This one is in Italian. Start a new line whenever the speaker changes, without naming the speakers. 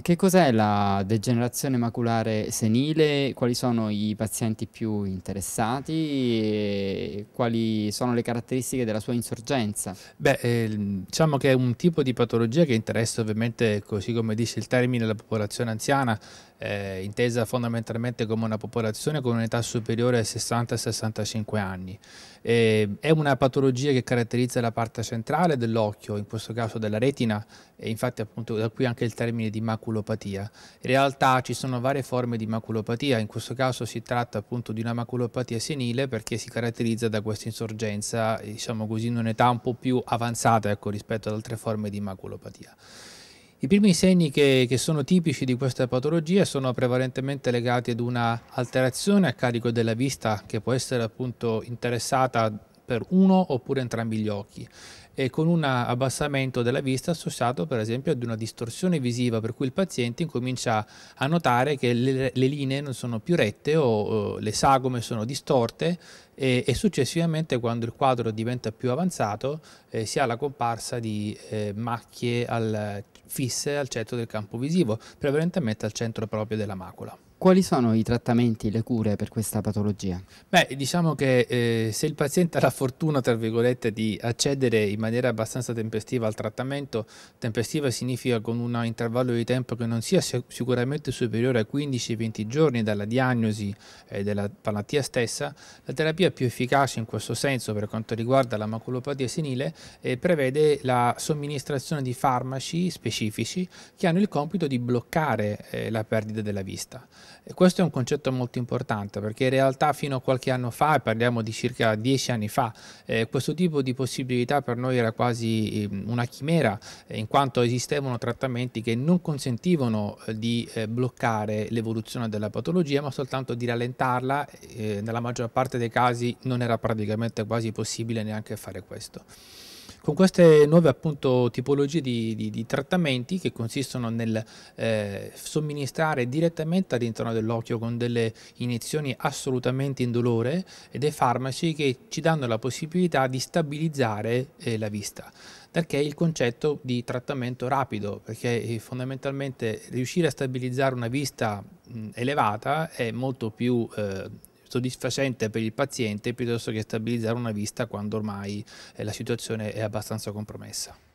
Che cos'è la degenerazione maculare senile? Quali sono i pazienti più interessati? E quali sono le caratteristiche della sua insorgenza? Beh, eh, diciamo che è un tipo di patologia che interessa ovviamente, così come dice il termine, la popolazione anziana, eh, intesa fondamentalmente come una popolazione con un'età superiore ai 60-65 anni. Eh, è una patologia che caratterizza la parte centrale dell'occhio, in questo caso della retina, e infatti appunto da qui anche il termine di maculopatia. In realtà ci sono varie forme di maculopatia, in questo caso si tratta appunto di una maculopatia senile perché si caratterizza da questa insorgenza, diciamo così, in un'età un po' più avanzata ecco, rispetto ad altre forme di maculopatia. I primi segni che, che, sono tipici di questa patologia sono prevalentemente legati ad una alterazione a carico della vista che può essere appunto interessata per uno oppure entrambi gli occhi e con un abbassamento della vista associato per esempio ad una distorsione visiva per cui il paziente incomincia a notare che le, le linee non sono più rette o, o le sagome sono distorte e, e, successivamente quando il quadro diventa più avanzato eh, si ha la comparsa di eh, macchie al, fisse al centro del campo visivo, prevalentemente al centro proprio della macula. Quali sono i trattamenti, le cure per questa patologia? Beh, diciamo che eh, se il paziente ha la fortuna, tra virgolette, di accedere in maniera abbastanza tempestiva al trattamento, tempestiva significa con un intervallo di tempo che non sia sicuramente superiore a 15-20 giorni dalla diagnosi eh, della malattia stessa, la terapia più efficace in questo senso per quanto riguarda la maculopatia senile eh, prevede la somministrazione di farmaci specifici che hanno il compito di bloccare eh, la perdita della vista. E questo è un concetto molto importante perché in realtà fino a qualche anno fa, parliamo di circa dieci anni fa, eh, questo tipo di possibilità per noi era quasi ehm, una chimera, eh, in quanto esistevano trattamenti che non consentivano eh, di eh, bloccare l'evoluzione della patologia, ma soltanto di rallentarla. Eh, nella maggior parte dei casi non era praticamente quasi possibile neanche fare questo con queste nuove appunto, tipologie di, di, di, trattamenti che consistono nel eh, somministrare direttamente all'interno dell'occhio con delle iniezioni assolutamente indolore e eh, dei farmaci che ci danno la possibilità di stabilizzare eh, la vista perché il concetto di trattamento rapido, perché eh, fondamentalmente riuscire a stabilizzare una vista elevata è molto più eh, soddisfacente per il paziente piuttosto che stabilizzare una vista quando ormai eh, la situazione è abbastanza compromessa.